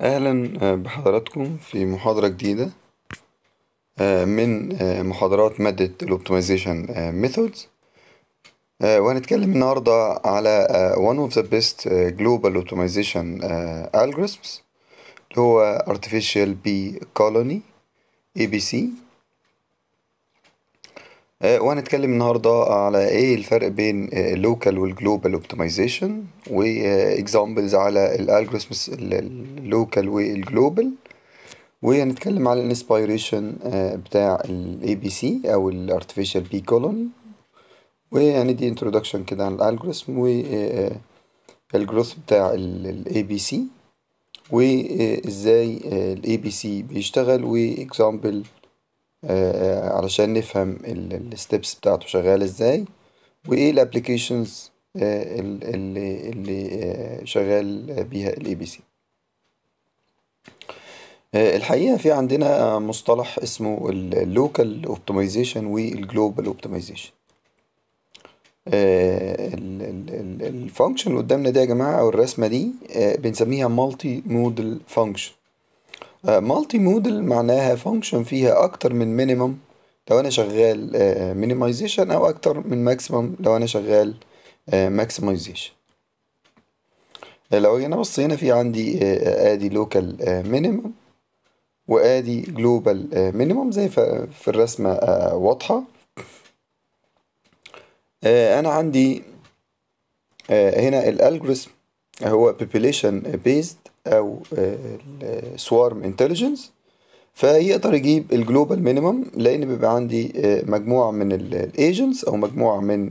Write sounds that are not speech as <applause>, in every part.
أهلا آه، بحضراتكم في محاضرة جديدة آه، من آه، محاضرات مادة الأوبتمايزيشن ميثودز وهنتكلم النهاردة على one of the best global optimization algorithms اللي هو artificial bee colony ABC آه، وهنتكلم النهارده على ايه الفرق بين اللوكال والجلوبال اوبتمايزيشن واكزامبلز على الالجوريثمز اللوكال والجلوبال وهنتكلم على الانسبيريشن آه، بتاع الاي بي سي او الارتفيشال بي كولوني وهندي انترودكشن كده عن الالجوريثم والجروث آه، بتاع الاي بي سي وازاي الاي بي سي بيشتغل واكزامبل آه، آه، علشان نفهم الستبس بتاعته شغالة ازاي وايه الابليكيشنز آه، اللي اللي شغال بيها الاي بي سي الحقيقة في عندنا مصطلح اسمه اللوكال اوبتمايزيشن والجلوبال اوبتمايزيشن الفانكشن اللي قدامنا دي يا جماعة او الرسمة دي بنسميها مالتي مودل فانكشن مالتي آه، مودل معناها فانكشن فيها أكتر من مينيمم لو أنا شغال مينيمايزيشن آه، أو أكتر من ماكسيمم لو أنا شغال ماكسيمايزيشن آه، لو جينا بصينا في عندي ادي لوكال مينيمم وادي جلوبال مينيمم زي في الرسمة واضحة انا عندي هنا الالجوريثم هو population based او سوارم انتليجنس فيقدر يجيب الجلوبال مينيمم لان بيبقى عندي آه، مجموعه من الايجنتس او مجموعه من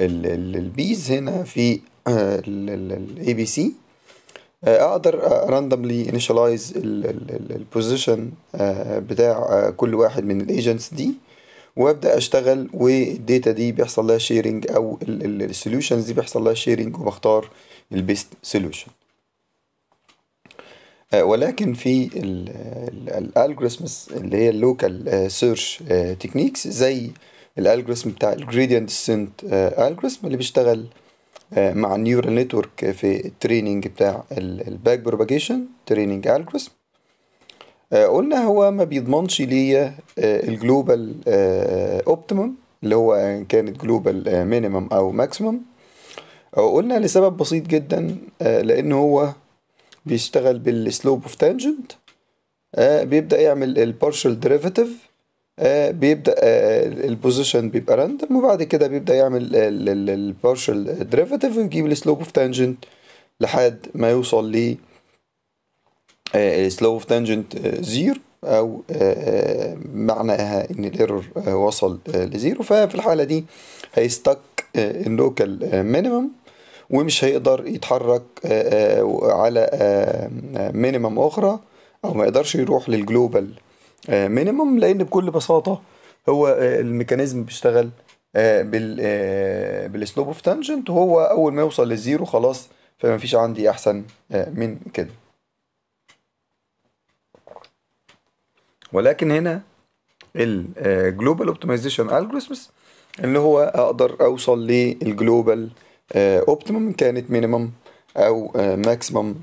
البيز هنا في الاي بي سي اقدر راندوملي انيشاليز البوزيشن بتاع آه، كل واحد من الايجنتس دي وابدا اشتغل والديتا دي بيحصل لها شيرنج او السوليوشنز دي بيحصل لها شيرنج وبختار البيست سوليوشن آه، ولكن في الالجوريثمز اللي هي اللوكال سيرش تكنيكس زي الالجوريثم بتاع الجريدينت سنت الجوريثم اللي بيشتغل آه، مع النيورال نتورك في التريننج بتاع الباك بروباجيشن تريننج الجوريثم قلنا هو ما بيضمنش ليا الجلوبال اوبتيموم اللي هو كانت جلوبال آه، مينيمم او ماكسيمم قلنا لسبب بسيط جدا لان هو بيشتغل بالسلوب اوف تانجنت بيبدا يعمل البارشال ديريفاتيف آه، بيبدا آه، البوزيشن بيبقى راندوم وبعد كده بيبدا يعمل البارشال ديريفاتيف ويجيب السلوب اوف تانجنت لحد ما يوصل ل السلوب اوف تانجنت زيرو او آه، معناها ان الايرور وصل لزيرو ففي الحاله دي هيستك اللوكال مينيمم ومش هيقدر يتحرك آه، آه، على مينيمم آه، اخرى او ما يقدرش يروح للجلوبال مينيمم لان بكل بساطه هو الميكانيزم بيشتغل بال بالسلوب اوف تانجنت وهو اول ما يوصل للزيرو خلاص فما فيش عندي احسن من كده ولكن هنا الجلوبال اوبتمايزيشن الجوريثمز اللي هو اقدر اوصل للجلوبال اوبتيمم آه، كانت مينيمم او ماكسيمم آه،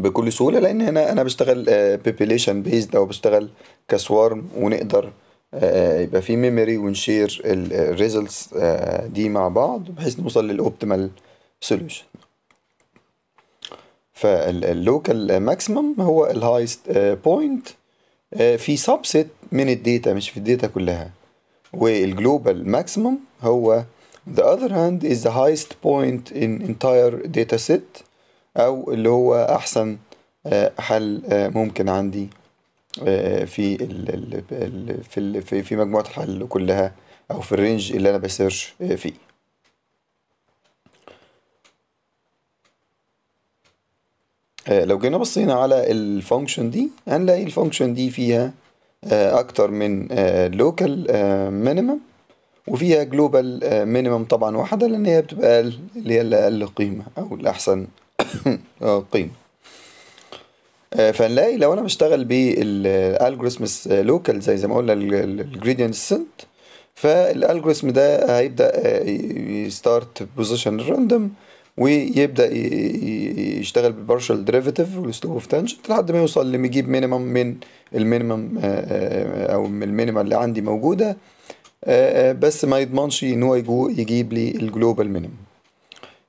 بكل سهوله لان هنا انا بشتغل بيبيليشن آه، بيزد او بشتغل كسوارم ونقدر يبقى في ميموري ونشير الريزلتس دي مع بعض بحيث نوصل للاوبتيمال سوليوشن فاللوكال ماكسيمم هو الهايست بوينت في سبسيت من الداتا مش في الداتا كلها والجلوبال ماكسيمم هو The other hand is the highest point in entire data set أو اللي هو أحسن آه، حل آه، ممكن عندي آه، في ال في ال في في مجموعة الحل كلها أو في الرينج اللي أنا بسيرش فيه. لو جينا بصينا على الفانكشن دي هنلاقي الفانكشن دي فيها أكتر من لوكال مينيمم وفيها جلوبال آه، مينيمم طبعا واحدة لأن هي بتبقى اللي هي الأقل قيمة أو الأحسن <coughs> آه، قيمة آه، فنلاقي لو أنا بشتغل بالالجوريثمز لوكال زي زي ما قلنا الجريدينت سنت فالالجوريثم ده هيبدأ يستارت بوزيشن راندوم ويبدا يشتغل بالبارشال ديريفيتيف والسلوب اوف تانجنت لحد ما يوصل لما يجيب مينيمم من المينيمم او من المينيمم اللي عندي موجوده آه، آه، بس ما يضمنش ان هو يجيب لي الجلوبال مينيمم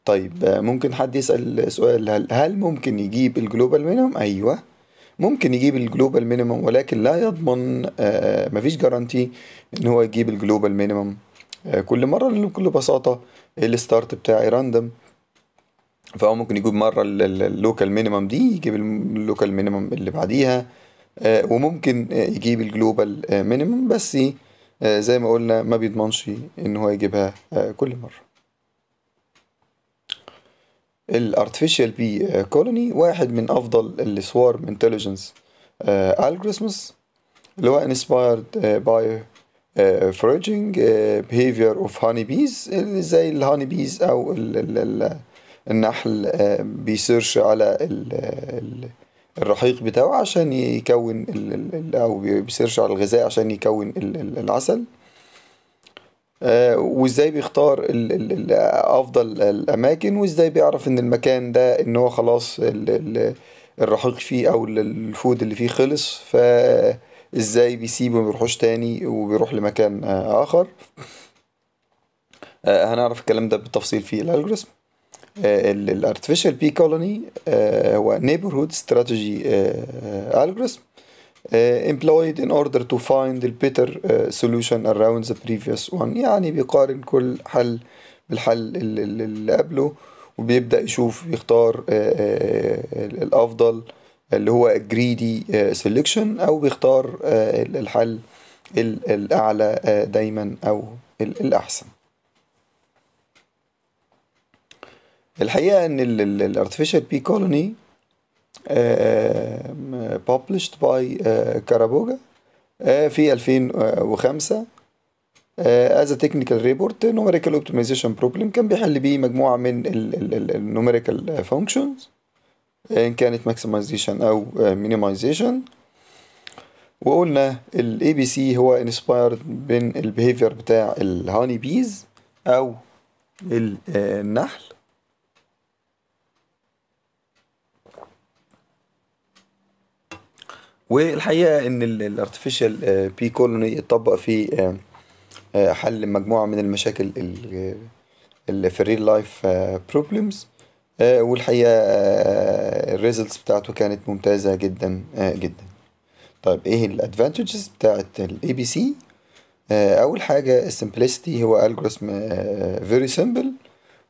طيب آه، ممكن حد يسأل سؤال هل هل ممكن يجيب الجلوبال مينيمم ايوه ممكن يجيب الجلوبال مينيمم ولكن لا يضمن مفيش جارانتي ان هو يجيب الجلوبال مينيمم كل مرة بكل بساطة الستارت بتاعي راندم فهو ممكن يجيب مرة اللوكال مينيمم دي يجيب اللوكال مينيمم اللي بعديها وممكن يجيب الجلوبال مينيمم بس آه، زي ما قلنا ما بيضمنش ان هو يجيبها آه، كل مرة الارتفيشال بي كولوني واحد من افضل السوارم انتليجنس الجوريثمز اللي هو انسبايرد باي فريجنج بيهيفير اوف هاني بيز زي الهاني بيز او النحل آه، بيسيرش على الرحيق بتاعه عشان يكون الـ او بيسيرش على الغذاء عشان يكون العسل آه، وازاي بيختار افضل الاماكن وازاي بيعرف ان المكان ده ان هو خلاص الرحيق فيه او الفود اللي فيه خلص فازاي بيسيبه ما بيروحوش تاني وبيروح لمكان اخر آه، هنعرف الكلام ده بالتفصيل في الالجوريثم الارتفيشال بي كولوني هو neighborhood strategy آه، آه، algorithm آه، employed in order to find the better solution around the previous one يعني بيقارن كل حل بالحل اللي قبله وبيبدأ يشوف يختار الأفضل اللي هو greedy selection أو بيختار الحل الأعلى دايما أو الأحسن الحقيقه ان الارتفيشال بي كولوني published باي آه، كارابوجا آه، في 2005 از تكنيكال ريبورت نوميريكال اوبتمايزيشن بروبلم كان بيحل بيه مجموعه من النوميريكال فانكشنز ان كانت ماكسمايزيشن او مينيمايزيشن آه، وقلنا الاي بي سي هو انسبايرد من البيهيفير بتاع الهاني بيز او النحل والحقيقه ان الارتفيشال بي كولوني اتطبق في آه، آه، حل مجموعه من المشاكل آه، اللي في الريل لايف بروبلمز والحقيقه الريزلتس بتاعته كانت ممتازه جدا جدا طيب ايه الادفانتجز بتاعه الاي بي سي اول حاجه السمبلسيتي هو الجوريثم فيري سمبل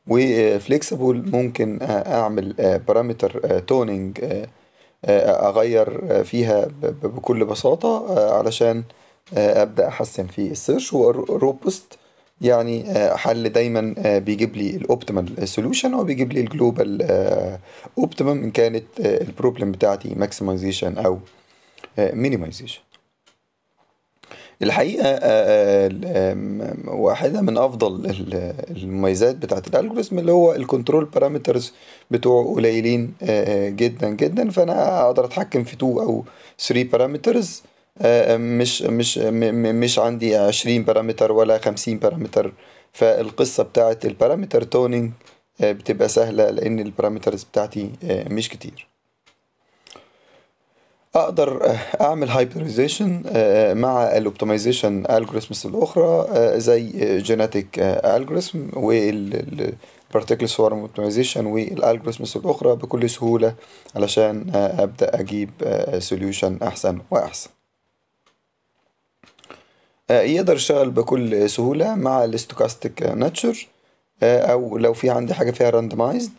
وفليكسيبل ممكن اعمل بارامتر توننج uh, اغير فيها بكل بساطه آه، علشان آه، ابدا احسن في السيرش وروبوست يعني آه، حل دايما بيجيب لي الاوبتيمال سوليوشن او بيجيب لي الجلوبال اوبتيمم ان كانت البروبلم بتاعتي ماكسمايزيشن او مينيمايزيشن الحقيقه آه، آه، واحده من افضل المميزات بتاعه الالجوريزم اللي هو الكنترول بارامترز بتوعه قليلين آه، جدا جدا فانا اقدر اتحكم في 2 او 3 بارامترز مش مش مش عندي 20 بارامتر ولا 50 بارامتر فالقصه بتاعه البارامتر تونينج بتبقى سهله لان البارامترز بتاعتي مش كتير اقدر اعمل هايبرزيشن آه، آه، مع الاوبتمايزيشن الجوريزمز الاخرى آه، زي جيناتيك الجوريزم والبارتيكل سوار اوبتمايزيشن والالجوريزمز الاخرى بكل سهوله علشان ابدا اجيب سوليوشن احسن واحسن يقدر يشتغل بكل سهوله مع الاستوكاستيك ناتشر او لو في عندي حاجه فيها راندمايزد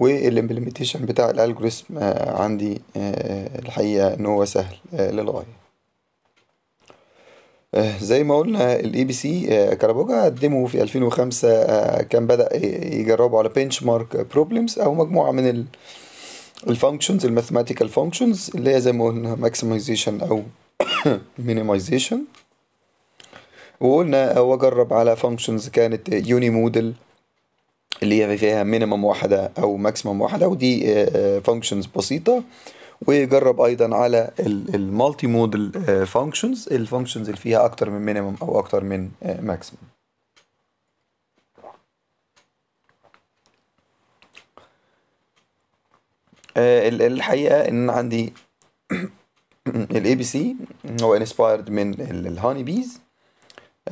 والإمبلمنتيشن بتاع الألجوريثم آه، عندي آه، الحقيقة إن هو سهل آه، للغاية زي ما قلنا الاي بي سي كربوجا قدمه في 2005 كان بدأ يجربه على بنش مارك بروبلمز او مجموعة من الفانكشنز الماثيماتيكال فانكشنز اللي هي زي ما قلنا ماكسمايزيشن او مينيمايزيشن <coughs> وقلنا هو جرب على فانكشنز كانت يوني مودل اللي هي فيها مينيمم واحدة أو ماكسيمم واحدة ودي فانكشنز آه، بسيطة وجرب ايضا على المالتي مودل فانكشنز الفانكشنز اللي فيها اكتر من مينيمم او اكتر من ماكسيمم آه، آه، الحقيقه ان عندي الاي بي سي هو انسبايرد من الهاني بيز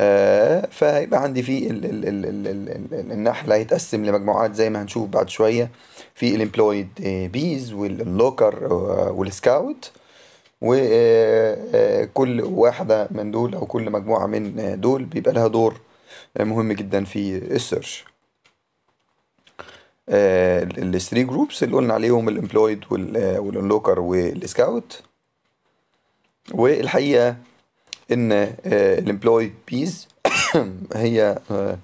آه، فهيبقى عندي في ال ال ال ال ال ال النحل هيتقسم لمجموعات زي ما هنشوف بعد شوية في الامبلويد بيز واللوكر والسكاوت وكل واحدة من دول أو كل مجموعة من دول بيبقى لها دور مهم جدا في السيرش الثري جروبس اللي قلنا عليهم الامبلويد واللوكر والسكاوت والحقيقة ان آه، الامبلوي بيز <coughs> هي آه،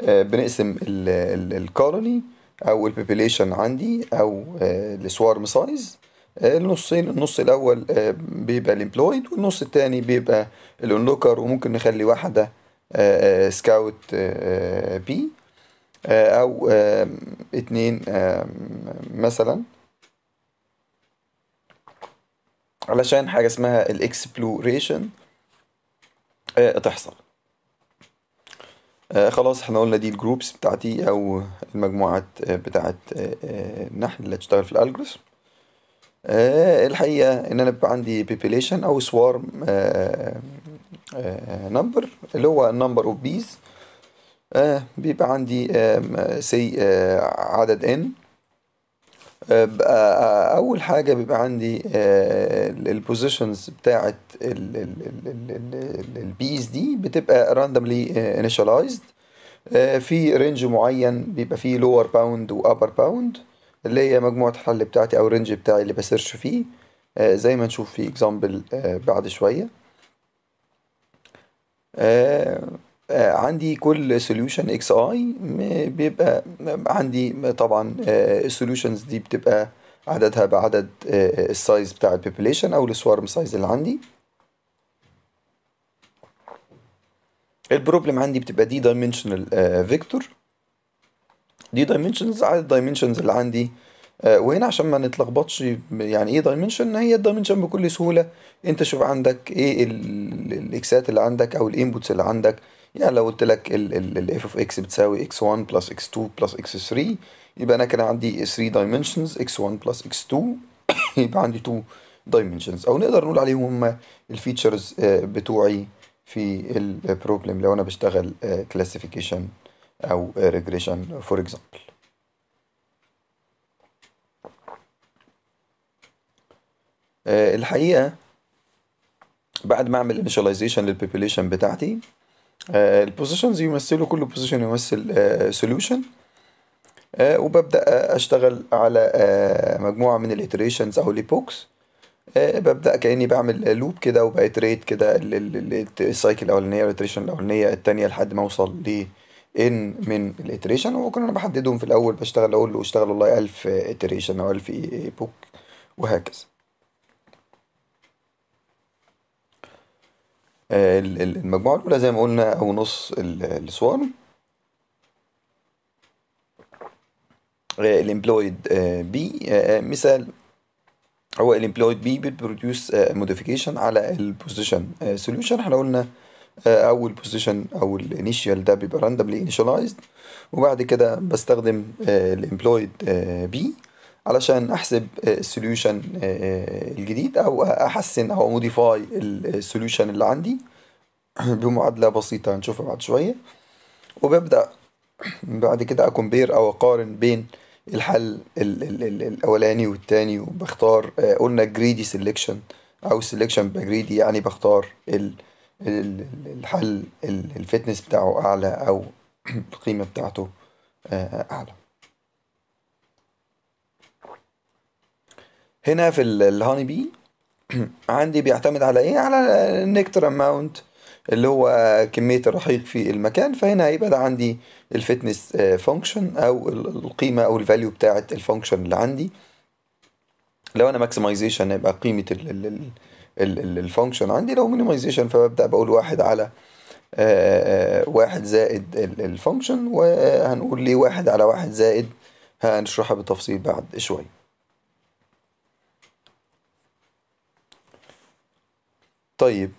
آه، بنقسم الكولوني او البوبيليشن عندي او السوارم سايز النصين النص الاول بيبقى الامبلويد والنص التاني بيبقى الانلوكر وممكن نخلي واحده سكاوت بي او اتنين مثلا علشان حاجه اسمها الاكسبلوريشن آه، تحصل آه، خلاص احنا قلنا دي الجروبس بتاعتي او المجموعات آه، بتاعت النحل اللي هتشتغل في الالجوريثم الحقيقة ان انا بيبقى عندي population او swarm number اللي هو number of bees بيبقى عندي سي عدد ان آه، آه، آه، اول حاجه بيبقى عندي البوزيشنز بتاعه البيز دي بتبقى راندوملي انيشاليزد في رينج معين بيبقى فيه لور باوند وابر باوند اللي هي مجموعه الحل بتاعتي او الرينج بتاعي اللي بسيرش فيه زي ما نشوف في اكزامبل بعد شويه آه، عندي كل سوليوشن اكس اي بيبقى عندي طبعا السوليوشنز آه، دي بتبقى عددها بعدد آه، السايز بتاع البوبوليشن او السوارم سايز اللي عندي البروبلم عندي بتبقى دي دايمنشنال فيكتور دي دايمنشنز عدد الدايمنشنز اللي عندي وهنا عشان ما نتلخبطش يعني ايه دايمنشن هي الدايمنشن بكل سهوله انت شوف عندك ايه الاكسات اللي عندك او الانبوتس اللي عندك يعني لو قلت لك ال ال ال f اوف اكس بتساوي x 1 plus x 2 plus x 3 يبقى انا كان عندي 3 dimensions x 1 plus x 2 <coughs> يبقى عندي 2 dimensions او نقدر نقول عليهم هما الفيتشرز آه، بتوعي في البروبلم لو انا بشتغل آه، classification او regression for example آه، الحقيقة بعد ما اعمل initialization للpopulation بتاعتي آه، البوزيشنز يمثلوا كل بوزيشن يمثل سوليوشن آه، آه، وببدأ أشتغل على مجموعة من الاتريشنز أو الإيبوكس ببدأ كأني بعمل لوب كده وبايتريت كده السايكل الأولانية الايتريشن الأولانية التانية لحد ما أوصل ل ان من الاتريشن وكنا انا بحددهم في الاول بشتغل اقول له اشتغل والله 1000 اتريشن او 1000 ايبوك وهكذا آه، المجموعة الأولى زي ما قلنا أو نص الصور الامبلويد بي مثال هو الامبلويد بي بيبروديوس موديفيكيشن على البوزيشن سوليوشن آه، احنا قلنا آه، اول بوزيشن او الانيشال ده بيبقى randomly initialized وبعد كده بستخدم الامبلويد بي علشان احسب السوليوشن آه، آه، آه، الجديد او احسن او موديفاي السوليوشن اللي عندي <clears throat> بمعادلة بسيطة هنشوفها بعد شوية وببدأ بعد كده اكمبير او اقارن بين الحل الـ الـ الـ الاولاني والتاني وبختار قلنا جريدي سيلكشن او سيلكشن بجريدي يعني بختار الحل الفتنس بتاعه اعلى او <clears throat> القيمة بتاعته اعلى هنا في الهاني بي <clears throat> عندي بيعتمد على ايه على النكتر اماونت اللي هو كمية الرحيق في المكان فهنا هيبقى ده عندي الفتنس فانكشن آه، او القيمة او الفاليو بتاعة الفانكشن اللي عندي لو انا ماكسمايزيشن هيبقى قيمة الفانكشن عندي لو مينيمايزيشن فببدأ بقول واحد على آه، آه، واحد زائد الفانكشن وهنقول ليه واحد على واحد زائد هنشرحها بالتفصيل بعد شوية طيب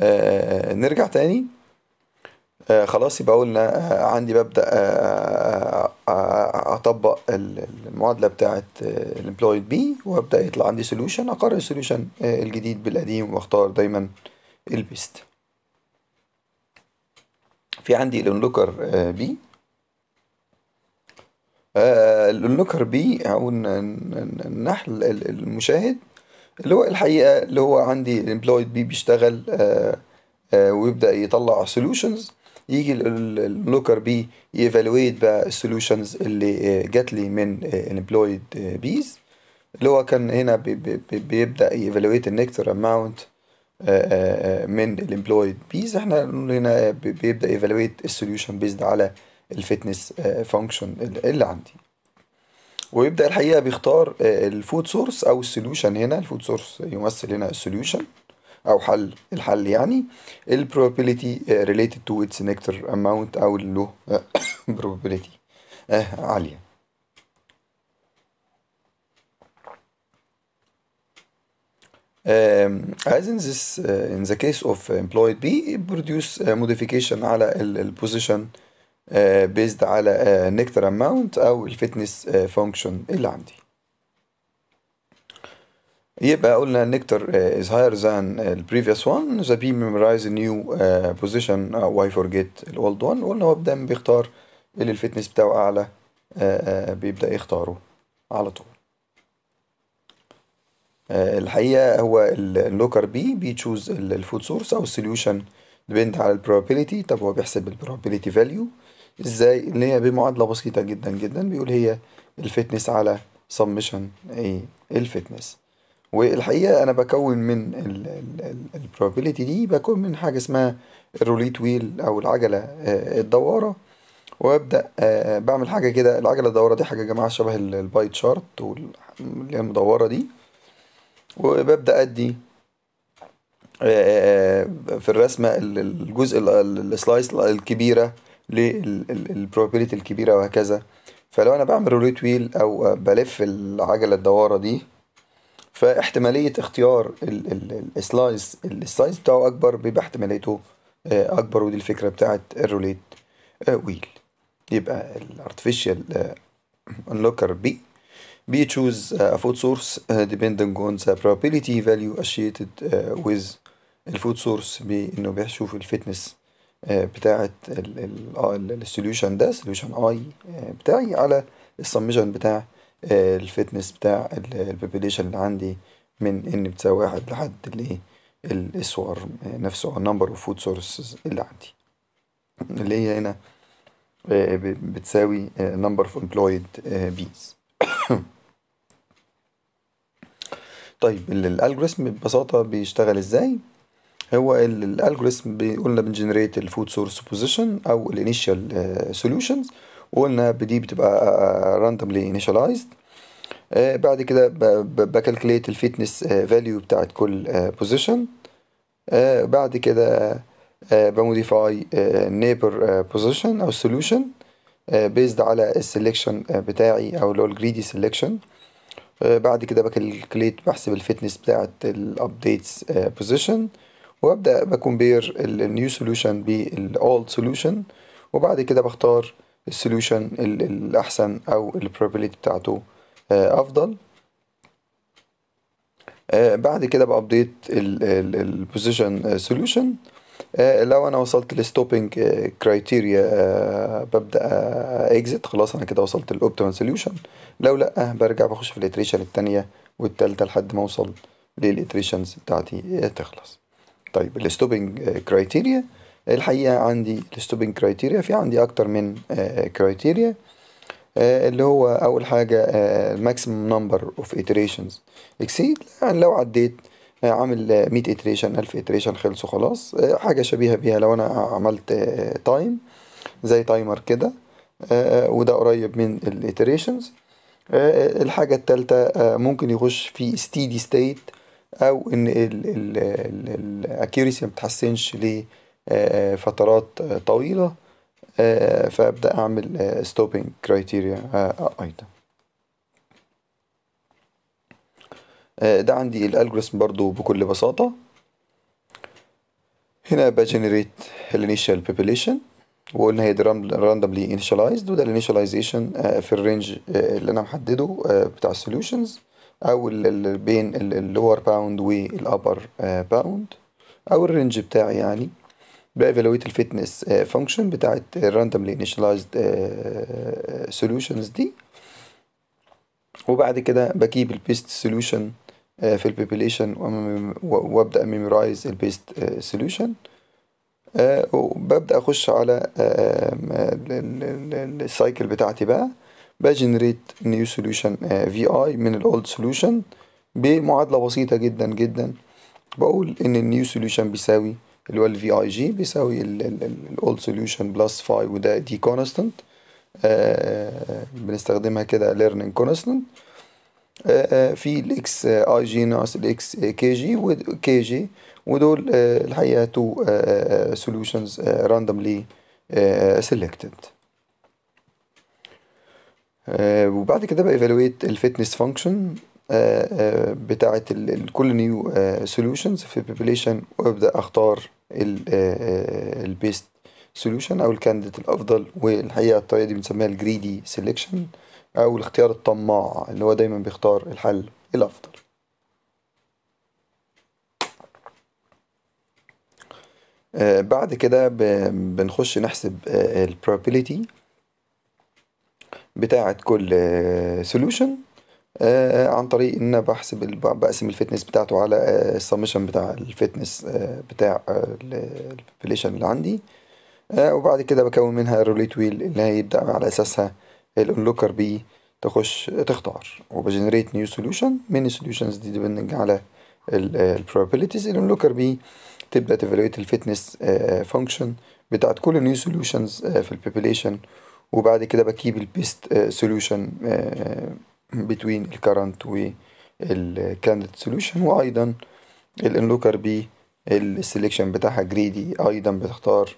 آه،, آه نرجع تاني آه خلاص يبقى قلنا آه عندي ببدأ آه،, آه آه أطبق المعادلة بتاعة الامبلويد بي وأبدأ يطلع عندي سوليوشن أقرر السوليوشن آه الجديد بالقديم وأختار دايما البيست في عندي الانلوكر آه بي آه الانلوكر بي أو النحل المشاهد اللي هو الحقيقه اللي هو عندي الامبلويد بي بيشتغل آه، آه، ويبدا يطلع سوليوشنز يجي اللوكر بي ييفالويت بقى السوليوشنز اللي آه، جات لي من الامبلويد بيز اللي هو كان هنا بيبدا ييفالويت النكتر اماونت من الامبلويد بيز احنا هنا بيبدا ييفالويت السوليوشن بيزد على الفيتنس فانكشن اللي عندي ويبدا الحقيقه بيختار الفود سورس او السوليوشن هنا الفود سورس يمثل هنا السوليوشن او حل الحل يعني probability related to its nectar amount او اللو probability عاليه Um, as in this uh, in the case of employed B, produce uh, modification على ال position بيزد آه، على نكتر آه، اماونت او الفتنس فانكشن آه، اللي عندي يبقى قلنا نكتر از هاير ذان البريفيوس وان ذا بي ميمورايز نيو بوزيشن واي فورجيت الاولد وان قلنا هو دايما بيختار اللي الفتنس بتاعه اعلى بيبدا يختاره على طول الحقيقه هو اللوكر بي بيتشوز الفود سورس او السوليوشن ديبند على البروبابيليتي طب هو بيحسب البروبابيليتي فاليو ازاي اللي هي بمعادلة بسيطة جدا جدا بيقول هي الفتنس على سمشن ايه الفتنس والحقيقة أنا بكون من البروبابيلتي دي بكون من حاجة اسمها الروليت ويل أو العجلة آه، الدوارة وابدا آه، بعمل حاجه كده العجله الدوره دي حاجه يا جماعه شبه الباي تشارت اللي هي المدوره دي وببدا ادي آه، في الرسمه الجزء السلايس الكبيره للبروبابيلتي الكبيرة وهكذا فلو أنا بعمل روليت ويل أو بلف العجلة الدوارة دي فاحتمالية اختيار السلايس السلايس بتاعه أكبر بيبقى احتماليته آه، أكبر ودي الفكرة بتاعت الروليت ويل يبقى الارتفيشال انلوكر بي بي تشوز a food source ديبندنج آه، اون the probability value associated آه، with الفود سورس بانه بيشوف الفتنس آه، بتاعة آه، السوليوشن ده سوليوشن اي آه، بتاعي على السمشن بتاع الفتنس بتاع البوبيليشن اللي عندي من ان بتساوي واحد لحد الايه الاسوار نفسه نمبر اوف فود سورسز اللي عندي اللي هي هنا بتساوي number of employed bees <coughs> طيب الالجوريثم ببساطة بيشتغل ازاي هو الالجوريثم قلنا بنجنريت الفود سورس بوزيشن او الانيشال سوليوشنز آه، وقلنا دي بتبقى راندوملي آه، انيشالايزد آه، بعد كده بكالكليت الفيتنس فاليو بتاعت كل بوزيشن بعد كده بموديفاي نيبر بوزيشن او سوليوشن بيزد على السلكشن بتاعي او اللي هو الجريدي سلكشن بعد كده بكالكليت بحسب الفيتنس بتاعت الابديتس بوزيشن وابدا بكمبير النيو سوليوشن بالاولد سوليوشن وبعد كده بختار السوليوشن الاحسن او البروبابيلتي بتاعته آه، افضل آه، بعد كده بابديت البوزيشن سوليوشن لو انا وصلت للستوبنج كرايتيريا آه، ببدا اكزت خلاص انا كده وصلت للاوبتيمال سوليوشن لو لا برجع بخش في الاتريشن التانية والتالتة لحد ما اوصل للاتريشنز بتاعتي تخلص طيب الستوبنج كرايتيريا الحقيقة عندي الستوبنج كرايتيريا في عندي أكتر من آه، كرايتيريا آه، اللي هو أول حاجة الماكسيمم نمبر اوف اتريشنز اكسيد يعني لو عديت آه، عامل 100 اتريشن 1000 اتريشن خلصوا خلاص حاجة شبيهة بيها لو أنا عملت تايم زي تايمر كده وده قريب من الاتريشنز الحاجة التالتة ممكن يخش في ستيدي ستيت او ان الاكيوريسي ما بتحسنش لفترات آه، طويله آه، فابدا اعمل ستوبنج كرايتيريا ايضا ده عندي الالجوريثم برضو بكل بساطه هنا بجنريت الانيشال population وقلنا هي دي randomly initialized وده الانيشالايزيشن آه، في الرينج اللي انا محدده بتاع السوليوشنز او بين اللور باوند والابر باوند او الرينج بتاعي يعني بايفالويت الفيتنس فانكشن آه، بتاعت الراندوملي انيشلايزد سوليوشنز دي وبعد كده بجيب البيست سوليوشن آه، في البيبليشن وابدا ميمورايز البيست سوليوشن وببدا اخش على آه، السايكل بتاعتي بقى بجنريت نيو سوليوشن في اي من الاولد سوليوشن بمعادلة بسيطة جدا جدا بقول ان النيو سوليوشن بيساوي اللي هو الفي اي جي بيساوي الاولد سوليوشن بلس فاي وده دي كونستنت آه، بنستخدمها كده ليرنينج كونستنت آه، آه، في الاكس اي جي ناقص الاكس كي جي وكي جي ودول الحقيقه تو سوليوشنز راندوملي سيلكتد آه، وبعد كده ايفالويت الفيتنس فانكشن بتاعه كل نيو سوليوشنز آه، في البوبليشن وابدا اختار البيست سوليوشن آه، او الكانديديت الافضل والحقيقه الطريقه دي بنسميها الجريدي سيلكشن او الاختيار الطماع اللي هو دايما بيختار الحل الافضل بعد كده بنخش نحسب البروبابيليتي بتاعة كل سوليوشن آه، آه، عن طريق ان انا بحسب بقسم الفتنس بتاعته على السمشن آه، بتاع الفتنس بتاع الفليشن اللي عندي وبعد كده بكون منها الروليت ويل اللي هيبدأ على اساسها الانلوكر بي تخش تختار وبجنريت نيو سوليوشن من السوليوشنز دي ديبندنج على البروبابيلتيز الانلوكر بي تبدأ تفالويت الفتنس فانكشن بتاعت كل نيو سوليوشنز في البوبيليشن وبعد كده بكيب البيست سوليوشن بين الكرنت والكاندت سوليوشن وايضا الانلوكر بي السليكشن بتاعها جريدي ايضا بتختار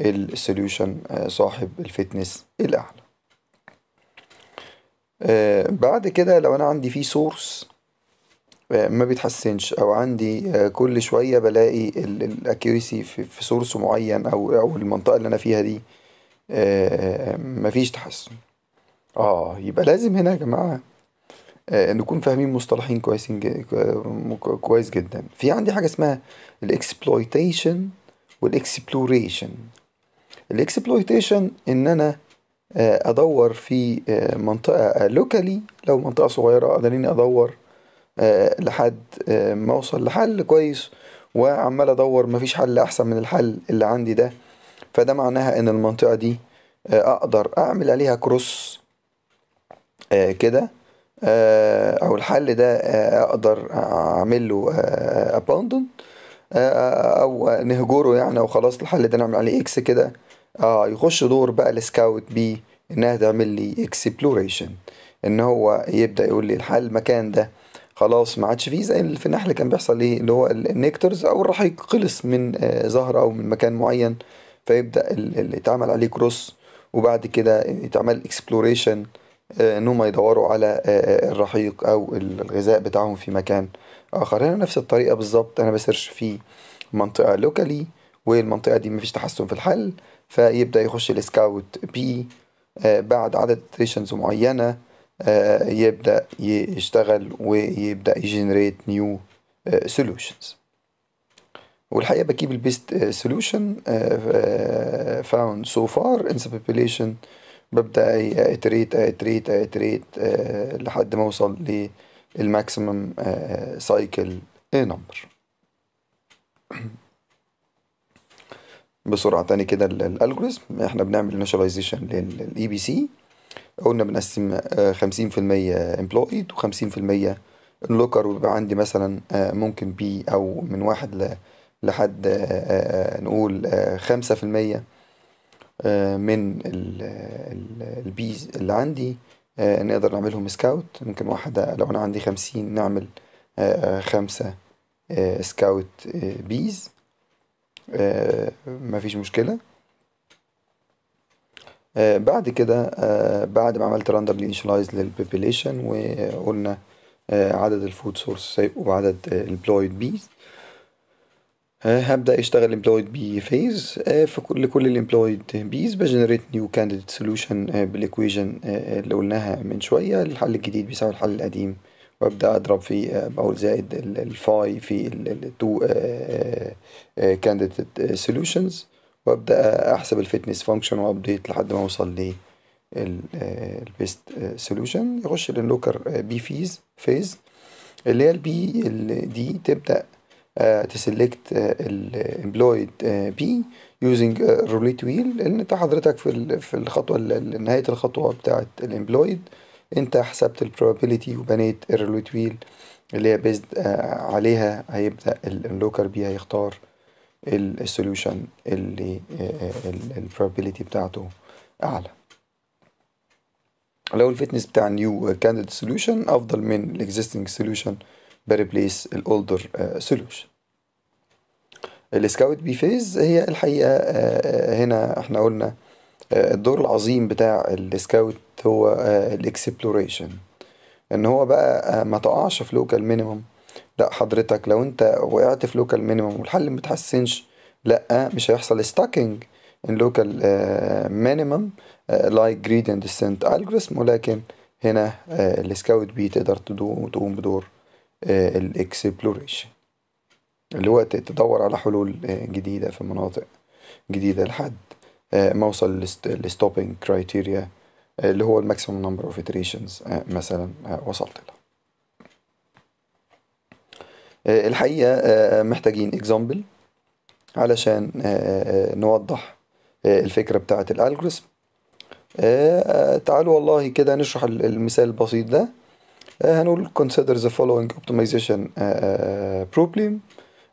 السوليوشن آه، صاحب الفتنس الاعلى آه، بعد كده لو انا عندي فيه آه، سورس ما بيتحسنش او عندي كل شويه بلاقي الاكيوريسي في سورس معين او او المنطقه اللي انا فيها دي آه، مفيش تحسن اه يبقى لازم هنا يا جماعة آه، نكون فاهمين مصطلحين كويسين كويس جدا في عندي حاجة اسمها الاكسبلويتيشن والاكسبلوريشن الاكسبلويتيشن ان انا آه، ادور في منطقة لوكالي لو منطقة صغيرة قادرين ادور لحد ما اوصل لحل كويس وعمال ادور مفيش حل احسن من الحل اللي عندي ده فده معناها ان المنطقة دي آه، اقدر اعمل عليها كروس آه، كده آه، او الحل ده اقدر اعمله اباندون او نهجره يعني وخلاص الحل ده نعمل عليه اكس كده اه يخش دور بقى السكاوت بي انها تعمل لي اكسبلوريشن ان هو يبدا يقول لي الحل المكان ده خلاص ما عادش فيه زي اللي في النحل كان بيحصل ايه اللي هو النكترز او الرحيق خلص من زهره او من مكان معين فيبدأ اللي يتعمل عليه كروس وبعد كده يتعمل اكسبلوريشن آه، ان هم يدوروا على آه، آه، الرحيق او الغذاء بتاعهم في مكان اخر هنا نفس الطريقه بالظبط انا بسيرش في منطقه لوكالي والمنطقه دي مفيش تحسن في الحل فيبدا يخش السكاوت بي بعد عدد تريشنز معينه يبدا يشتغل ويبدا يجنريت نيو سولوشنز والحقيقه بجيب البيست سوليوشن فاوند سو فار ان سببيليشن ببدا اتريت اتريت اتريت لحد ما اوصل للماكسيمم سايكل نمبر بسرعه تاني كده الالجوريزم احنا بنعمل ناشوناليزيشن للاي بي سي قلنا بنقسم 50% امبلويد و50% لوكر ويبقى عندي مثلا آه، ممكن بي او من واحد ل لحد آه، آه، نقول آه، خمسة في المية من البيز اللي عندي نقدر نعملهم سكاوت ممكن واحدة لو أنا عندي خمسين نعمل خمسة سكاوت بيز مفيش مشكلة بعد كده بعد ما عملت راندر انشلايز للبوبيليشن وقلنا عدد الفود سورس وعدد بعدد employed بيز أه، هبدا اشتغل امبلويد بي أه، فيز لكل الامبلويد بيز بجنريت نيو كانديديت سوليوشن بالايكويجن اللي قلناها من شويه الحل الجديد بيساوي الحل القديم وابدا اضرب في أه، بقول زائد الفاي في التو كانديديت سوليوشنز وابدا احسب الفيتنس فانكشن وابديت لحد ما اوصل ل البيست سوليوشن يخش الانلوكر بي فيز فيز اللي هي البي دي تبدا تسلكت الامبلويد بي يوزنج روليت ويل ان انت حضرتك في في الخطوه نهايه الخطوه بتاعه الامبلويد انت حسبت البروبابيلتي وبنيت الروليت ويل اللي هي بيزد آه، عليها هيبدا اللوكر بي هيختار السوليوشن اللي آه، البروبابيلتي بتاعته اعلى لو الفيتنس بتاع نيو كانديد سوليوشن افضل من الاكزيستنج سوليوشن بريبليس الاولدر سوليوشن السكاوت بي فيز هي الحقيقه آه، هنا احنا قلنا آه، الدور العظيم بتاع السكاوت هو آه، الاكسبلوريشن ان هو بقى ما تقعش في لوكال مينيمم لا حضرتك لو انت وقعت في لوكال مينيمم والحل ما بتحسنش لا مش هيحصل ستاكينج ان لوكال مينيمم لايك جريدينت ديسنت الجوريثم ولكن هنا السكاوت بي تقدر تقوم بدور آه، الاكسبلوريشن اللي هو تدور على حلول آه، جديدة في مناطق جديدة لحد آه، ما اوصل للستوبينج كرايتيريا اللي هو الماكسيمم نمبر اوف اتريشنز مثلا وصلت لها الحقيقة محتاجين اكزامبل علشان نوضح الفكرة بتاعة الالجوريزم تعالوا والله كده نشرح المثال البسيط ده آه، هنقول consider the following optimization آه، آه، problem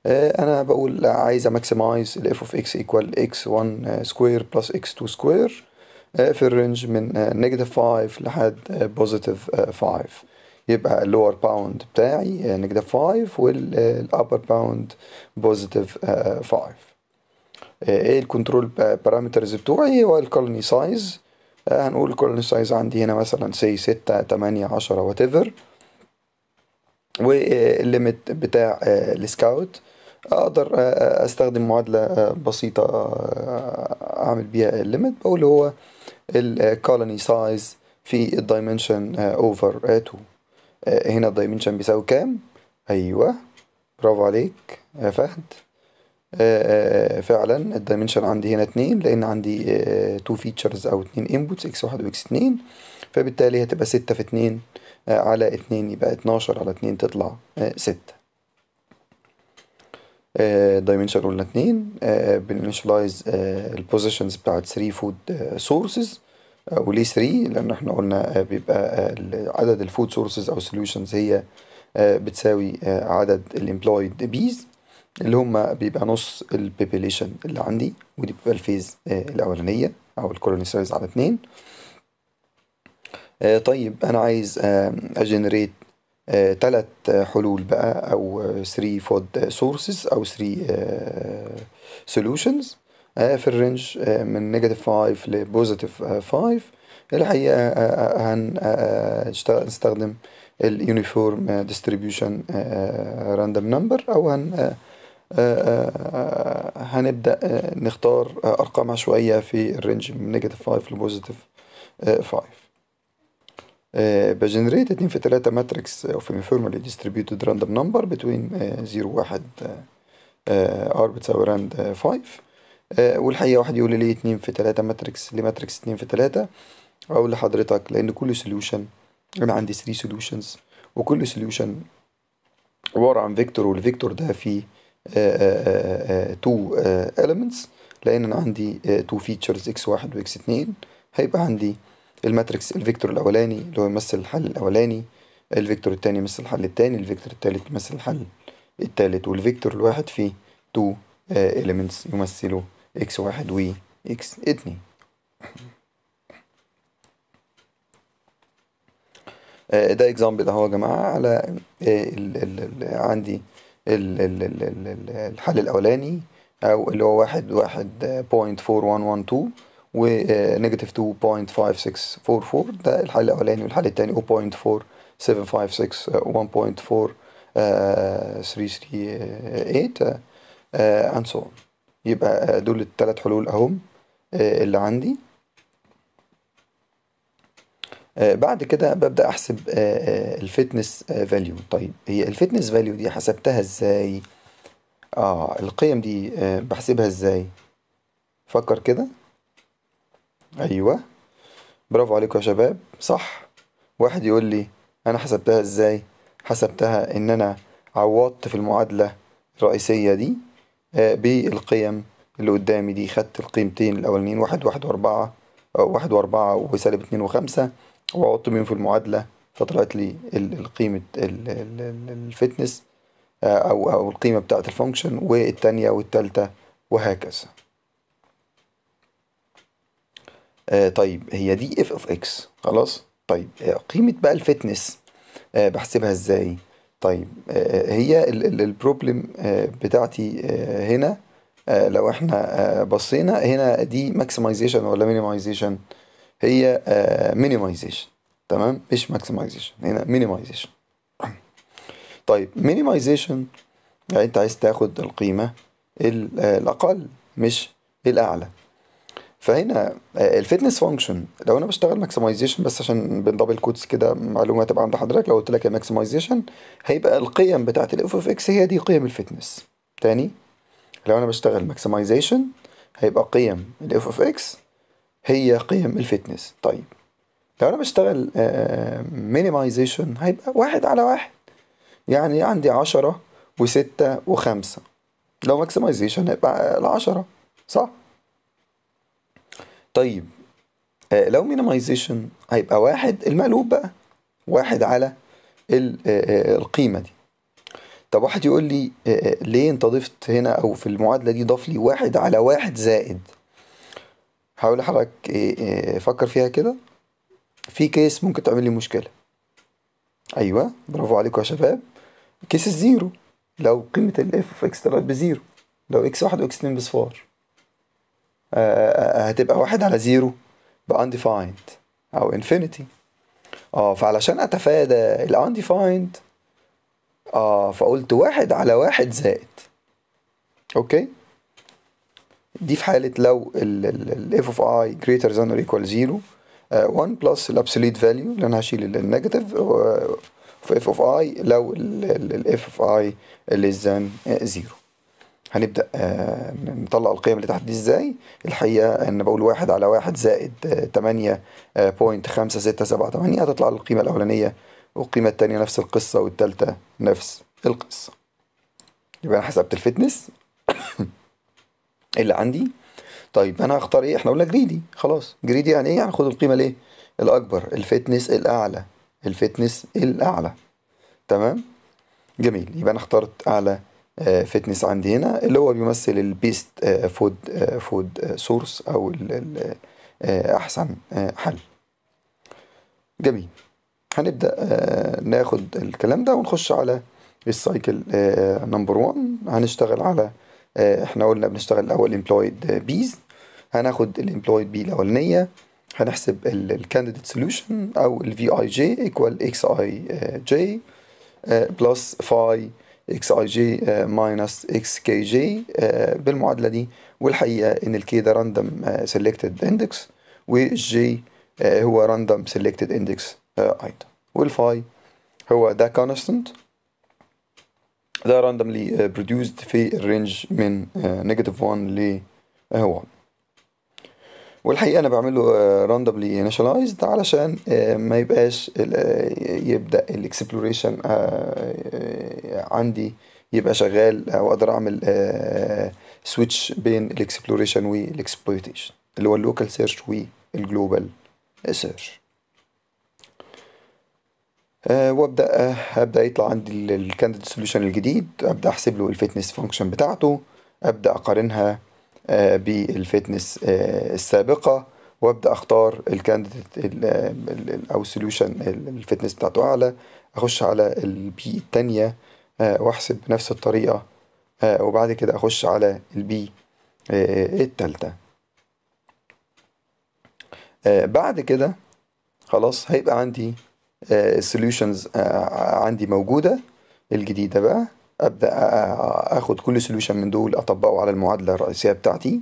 انا بقول عايز اماكسمايز ال f of x equal x1 square plus x2 square في الرينج من negative 5 لحد بوزيتيف 5 يبقى اللور باوند بتاعي negative 5 upper باوند بوزيتيف 5 ايه الكنترول بارامترز بتوعي هو الكولوني سايز هنقول كل سايز عندي هنا مثلا سي ستة تمانية عشرة واتيفر والليمت بتاع آه، السكاوت اقدر آه، آه، استخدم معادلة بسيطة اعمل بيها الليمت بقول هو الكولوني سايز في الدايمنشن اوفر 2 هنا الدايمنشن بيساوي كام ايوه برافو عليك يا فهد آه، آه، فعلا الدايمنشن عندي هنا اتنين لان عندي تو آه، فيتشرز او اتنين انبوتس اكس واحد واكس اتنين فبالتالي هتبقى ستة في اتنين على اتنين يبقى اتناشر على اتنين تطلع ستة دايمنشن قلنا اتنين بننشلايز البوزيشنز بتاعت 3 فود سورسز وليه 3 لان احنا قلنا بيبقى عدد الفود سورسز او سوليوشنز هي بتساوي عدد الامبلويد بيز اللي هم بيبقى نص البيبليشن اللي عندي ودي بتبقى الفيز آه، الأولانية أو الكولوني سايز على اتنين آه، طيب أنا عايز آه، أجنريت تلات حلول بقى أو 3 فود سورسز أو 3 سولوشنز في الرينج من نيجاتيف 5 لبوزيتيف 5 الحقيقة هنستخدم اليونيفورم ديستريبيوشن راندوم نمبر أو هن آه، آه، آه، هنبدأ نختار أرقام عشوائية في الرينج من نيجاتيف 5 لبوزيتيف 5 بجنريت 2 في 3 ماتريكس اوف انفورمالي ديستريبيوتد راندوم نمبر بتوين 0 1 ار بتساوي راند 5 والحقيقة واحد يقول لي ليه 2 في 3 ماتريكس ليه ماتريكس 2 في 3 أقول لحضرتك لأن كل سوليوشن أنا عندي 3 سوليوشنز وكل سوليوشن عبارة عن فيكتور والفيكتور ده فيه تو آه، آه، آه، elements لأن أنا عندي تو features x واحد واكس اتنين هيبقى عندي الماتريكس الفيكتور الأولاني اللي هو يمثل الحل الأولاني الفيكتور التاني يمثل الحل التاني الفيكتور التالت يمثل الحل التالت والفيكتور الواحد فيه تو elements يمثلوا x واحد و x اتنين ده اكزامبل اهو يا جماعه على الـ ال ال عندي الحل الأولاني أو اللي هو واحد واحد بوينت فور وان وان تو ونيجاتيف تو بوينت فايف سكس فور فور ده الحل الأولاني والحل التاني أو بوينت فور سيفن فايف سكس وان بوينت فور ثري ثري ايت أند سو يبقى آه، دول التلات حلول أهم آه، اللي عندي آه، بعد كده ببدا احسب آه، آه، الفتنس فاليو طيب هي الفتنس فاليو دي حسبتها ازاي اه القيم دي بحسبها ازاي فكر كده ايوه برافو عليكم يا شباب صح واحد يقول لي انا حسبتها ازاي حسبتها ان انا عوضت في المعادله الرئيسيه دي بالقيم اللي قدامي دي خدت القيمتين الاولانيين واحد واحد واربعة واحد واربعة وسالب اتنين وخمسة وقعدت مين في المعادله فطلعت لي القيمه الفتنس آه، او او القيمه بتاعه الفانكشن والثانيه والثالثه وهكذا آه طيب هي دي اف اوف اكس خلاص طيب آه، قيمه بقى الفتنس آه بحسبها ازاي طيب آه, آه، هي البروبلم بتاعتي هنا لو احنا بصينا هنا دي ماكسمايزيشن ولا مينيمايزيشن هي مينيمايزيشن آه، تمام مش ماكسمايزيشن هنا مينيمايزيشن <clears throat> طيب مينيمايزيشن يعني انت عايز تاخد القيمة آه، الأقل مش الأعلى فهنا آه، الفتنس فانكشن لو انا بشتغل ماكسمايزيشن بس عشان بندبل كوتس كده معلومه تبقى عند حضرتك لو قلت لك ماكسمايزيشن هيبقى القيم بتاعه الاف اوف اكس هي دي قيم الفتنس تاني لو انا بشتغل ماكسمايزيشن هيبقى قيم الاف اوف اكس هي قيم الفتنس طيب لو انا بشتغل مينيمايزيشن آه، هيبقى واحد على واحد يعني عندي عشرة وستة وخمسة لو ماكسمايزيشن هيبقى العشرة صح طيب آه، لو مينيمايزيشن هيبقى واحد المقلوب بقى واحد على آه، القيمة دي طب واحد يقول لي ليه انت ضفت هنا او في المعادلة دي ضاف لي واحد على واحد زائد حاول احرك إيه، إيه، فكر فيها كده في كيس ممكن تعمل لي مشكلة ايوه برافو عليكم يا شباب كيس الزيرو لو قيمة الاف اوف اكس طلعت بزيرو لو اكس واحد واكس اتنين بصفار آه، آه، هتبقى واحد على زيرو undefined او infinity اه فعلشان اتفادى ال undefined اه فقلت واحد على واحد زائد اوكي دي في حاله لو الاف اوف اي جريتر ذان اور ايكوال 0 1 بلس الابسوليت فاليو اللي انا هشيل النيجاتيف في اف اوف اي لو الاف اوف اي ليس ذان 0 هنبدأ آه، نطلع القيم اللي تحت دي ازاي الحقيقة ان بقول واحد على واحد زائد 8.5678 آه، آه، هتطلع القيمة الأولانية والقيمة التانية نفس القصة والتالتة نفس القصة يبقى أنا حسبت الفتنس <coughs> اللي عندي طيب انا هختار ايه احنا قلنا جريدي خلاص جريدي يعني ايه يعني خد القيمه الايه الاكبر الفتنس الاعلى الفتنس الاعلى تمام جميل يبقى انا اخترت اعلى فتنس آه، عندي هنا اللي هو بيمثل البيست فود فود سورس او آه، احسن آه، حل جميل هنبدا ناخد الكلام ده ونخش على السايكل نمبر 1 هنشتغل على آه، احنا قلنا بنشتغل الاول امبلويد آه، بيز هناخد الامبلويد بي الاولانيه هنحسب الكانديديت سوليوشن او الفي اي جي ايكوال اكس اي جي بلس فاي اكس اي جي ماينس اكس كي جي بالمعادله دي والحقيقه ان الكي ده راندوم سيلكتد اندكس والجي هو راندوم سيلكتد اندكس ايضا والفاي هو ده كونستنت ده راندملي بروديوسد uh, في الرينج من نيجاتيف uh, 1 ل 1 uh, والحقيقه انا بعمله راندملي انيشاليزد علشان ما يبقاش يبدا الاكسبلوريشن عندي يبقى شغال او اقدر اعمل سويتش بين الاكسبلوريشن والاكسبلويتيشن اللي هو اللوكال سيرش والجلوبال سيرش آه، وابدا آه، ابدا يطلع عندي الكانديد سوليوشن الجديد ابدا احسب له الفتنس فانكشن بتاعته ابدا اقارنها بالفيتنس آه، بالفتنس السابقه وابدا اختار الكانديديت او سوليوشن الفتنس بتاعته اعلى اخش على البي الثانيه واحسب بنفس الطريقه وبعد كده اخش على البي الثالثه بعد كده خلاص هيبقى عندي السوليوشنز آه، آه، عندي موجوده الجديده بقى ابدا آه، اخد كل سوليوشن من دول اطبقه على المعادله الرئيسيه بتاعتي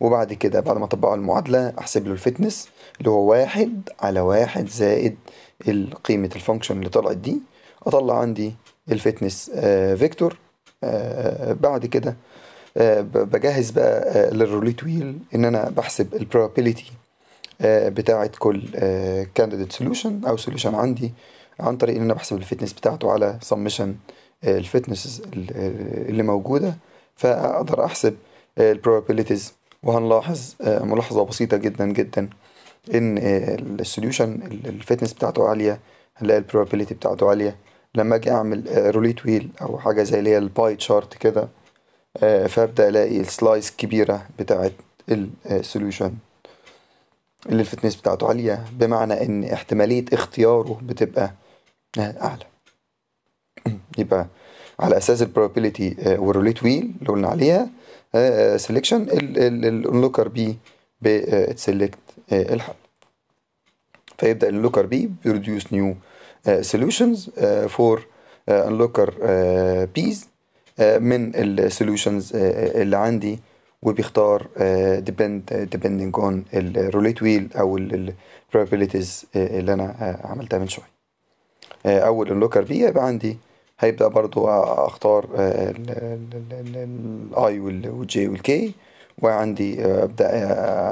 وبعد كده بعد ما اطبقه على المعادله احسب له الفتنس اللي هو واحد على واحد زائد قيمه الفانكشن اللي طلعت دي اطلع عندي الفتنس فيكتور بعد كده بجهز بقى للروليت ويل ان انا بحسب البروبابيليتي آه، بتاعه كل كانديديت آه، سوليوشن او سوليوشن عندي عن طريق ان انا بحسب الفتنس بتاعته على سمشن آه، الفتنس اللي موجوده فاقدر احسب البروبابيلتيز وهنلاحظ ملاحظه بسيطه جدا جدا ان السوليوشن الفتنس بتاعته عاليه هنلاقي البروبابيليتي بتاعته عاليه لما اجي اعمل روليت ويل او حاجه زي اللي هي الباي تشارت كده فابدا الاقي السلايس كبيره بتاعه السوليوشن اللي الفتنس بتاعته عالية بمعنى ان احتمالية اختياره بتبقى آه، اعلى <clears throat> يبقى على اساس البروبابيلتي والروليت ويل اللي قلنا عليها سيلكشن اللوكر بي بتسلكت الحل فيبدا اللوكر بي بيرديوس نيو سوليوشنز فور انلوكر بيز من السوليوشنز آه، آه، اللي عندي وبيختار ديبند ديبندنج اون الروليت ويل او البروبابيلتيز آه، اللي انا آه، عملتها من شويه آه، اول اللوكر بيه يبقى عندي هيبدا برضو اختار الاي والجي والكي وعندي ابدا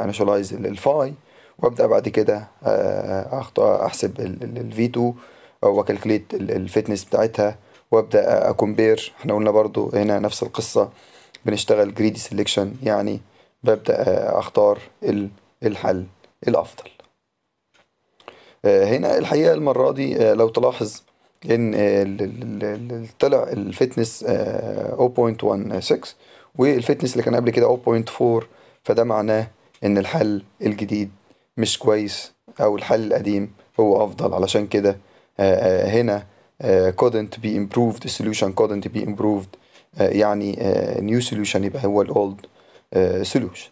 انشالايز الفاي وابدا بعد كده اختار احسب الفي 2 واكالكليت الفيتنس بتاعتها وابدا اكمبير احنا قلنا برضو هنا نفس القصه بنشتغل جريدي سيلكشن يعني ببدأ آه، أختار الحل الأفضل آه، هنا الحقيقة المرة دي آه، لو تلاحظ ان طلع الفتنس 0.16 والفتنس اللي كان قبل كده 0.4 فده معناه ان الحل الجديد مش كويس او الحل القديم هو افضل علشان كده هنا couldn't be improved solution couldn't be improved آه، يعني نيو آه، سوليوشن يبقى هو الاولد آه، سوليوشن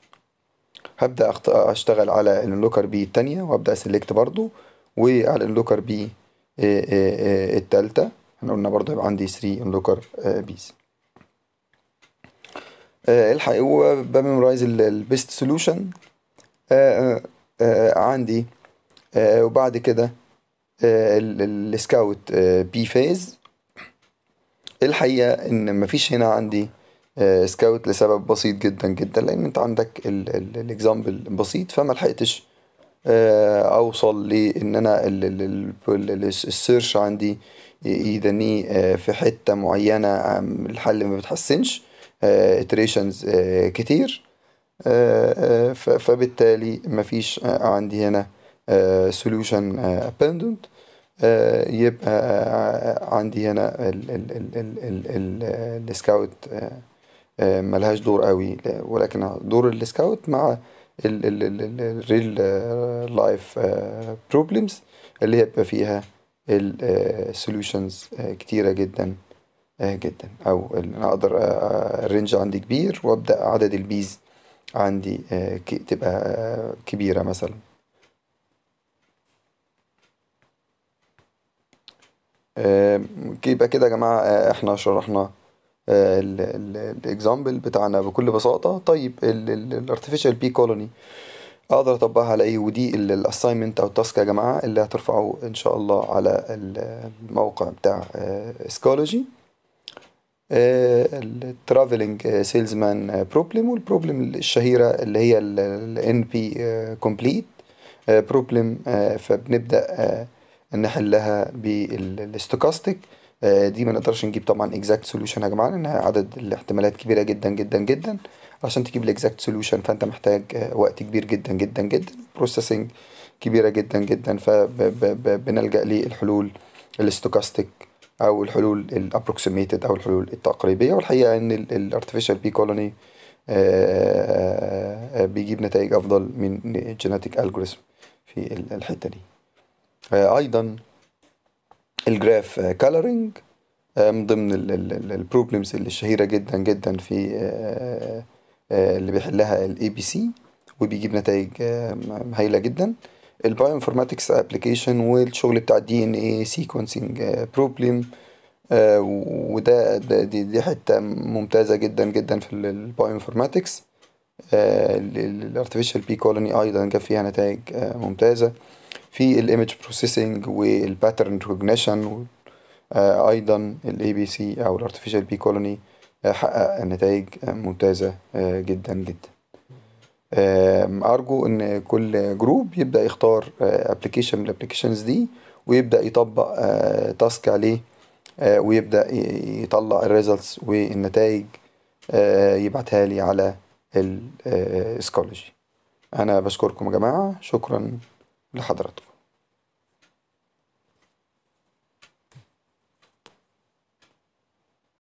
هبدا اشتغل على اللوكر بي الثانيه وابدا سيلكت برضو وعلى اللوكر بي الثالثه احنا قلنا برضو هيبقى عندي 3 لوكر بيز الحقيقه هو بميمورايز البيست سوليوشن عندي وبعد كده السكاوت بي فيز الحقيقه ان مفيش هنا عندي سكاوت آه، لسبب بسيط جدا جدا لان انت عندك الاكزامبل بسيط فما لحقتش آه، اوصل لان انا السيرش عندي يدني آه، في حته معينه الحل ما بتحسنش اتريشنز كتير فبالتالي مفيش عندي هنا سوليوشن ابندنت uh, يبقى عندي هنا السكاوت ملهاش دور قوي ولكن دور السكاوت مع الريل لايف بروبلمز اللي هيبقى فيها السوليوشنز كتيرة جدا جدا او انا اقدر الرينج عندي كبير وابدا عدد البيز عندي تبقى كبيرة مثلا آه، يبقى كده يا جماعة آه، احنا شرحنا آه، الاكزامبل بتاعنا بكل بساطة طيب الارتفيشال بي كولوني اقدر اطبقها على ايه ودي الاساينمنت او التاسك يا جماعة اللي هترفعوا ان شاء الله على الموقع بتاع اسكولوجي الترافلنج سيلزمان بروبلم والبروبلم الشهيرة اللي هي الان بي كومبليت بروبلم فبنبدأ نحلها بالاستوكاستيك آه، دي ما نقدرش نجيب طبعا اكزاكت سوليوشن يا جماعه لان عدد الاحتمالات كبيره جدا جدا جدا عشان تجيب الاكزاكت سوليوشن فانت محتاج آه، وقت كبير جدا جدا جدا بروسيسنج كبيره جدا جدا فبنلجا للحلول الاستوكاستيك او الحلول الابروكسيميتد او الحلول التقريبيه والحقيقه ان الارتفيشال بي كولوني بيجيب نتائج افضل من جيناتيك الجوريزم في الحته دي آه، ايضا الجراف كالرينج آه، آه، من ضمن البروبلمز الشهيره جدا جدا في اللي بيحلها الاي بي سي وبيجيب نتائج هايله جدا البايو انفورماتكس ابلكيشن والشغل بتاع الدي ان اي سيكونسنج بروبلم وده دي, دي حته ممتازه جدا جدا في البايو انفورماتكس الارتفيشال بي كولوني ايضا جاب فيها نتائج ممتازه في الايمج بروسيسنج والباترن ريكوجنيشن ايضا الاي بي سي او الارتفيشال بي كولوني حقق نتائج آه، ممتازة آه، جدا جدا أرجو إن كل جروب يبدأ يختار ابلكيشن آه، من الابلكيشنز دي ويبدأ يطبق تاسك عليه ويبدأ يطلع الريزلتس والنتائج يبعتها لي على السكولوجي أنا بشكركم يا جماعة شكرا لحضراتكم